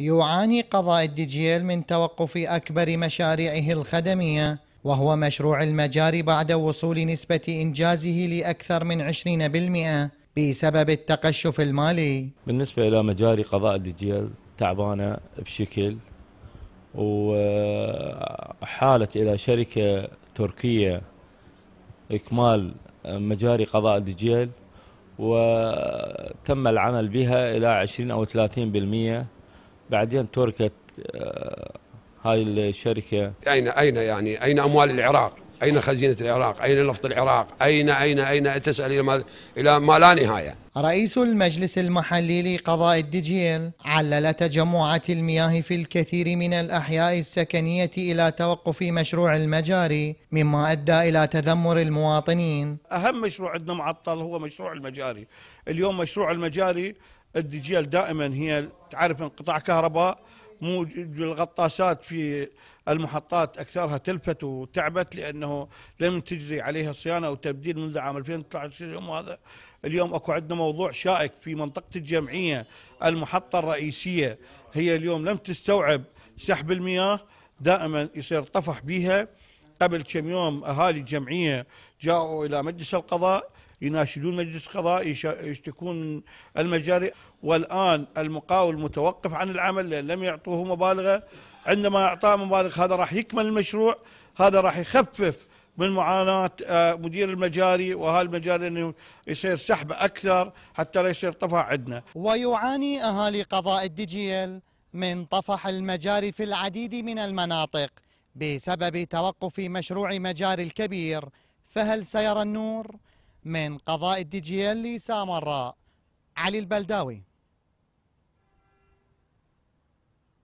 يعاني قضاء الدجيل من توقف أكبر مشاريعه الخدمية وهو مشروع المجاري بعد وصول نسبة إنجازه لأكثر من 20% بسبب التقشف المالي بالنسبة إلى مجاري قضاء الدجيل تعبانة بشكل وحالت إلى شركة تركية إكمال مجاري قضاء الدجيل وتم العمل بها إلى 20 أو 30% بعدين تركت آه، هاي الشركة أين أين يعني أين أموال العراق أين خزينة العراق أين نفط العراق أين أين أين تسأل إلى ما, إلى ما لا نهاية رئيس المجلس المحلي لقضاء الدجيل علل تجمعات المياه في الكثير من الأحياء السكنية إلى توقف مشروع المجاري مما أدى إلى تذمر المواطنين أهم مشروع عندنا معطل هو مشروع المجاري اليوم مشروع المجاري الدجيل دائما هي تعرف انقطاع كهرباء مو الغطاسات في المحطات اكثرها تلفت وتعبت لانه لم تجري عليها صيانه وتبديل منذ عام 2013 اليوم هذا اليوم اكو عندنا موضوع شائك في منطقه الجمعيه المحطه الرئيسيه هي اليوم لم تستوعب سحب المياه دائما يصير طفح بها قبل كم يوم اهالي الجمعيه جاءوا الى مجلس القضاء يناشدون مجلس قضاء يشتكون من المجاري والآن المقاول متوقف عن العمل لأن لم يعطوه مبالغة عندما أعطاه مبالغ هذا راح يكمل المشروع هذا راح يخفف من معاناة آه، مدير المجاري وهذا المجاري أنه يصير سحب أكثر حتى لا يصير طفح عندنا ويعاني أهالي قضاء الدجيل من طفح المجاري في العديد من المناطق بسبب توقف مشروع مجاري الكبير فهل سيرى النور؟ من قضاء الدجيل لسامراء علي البلداوي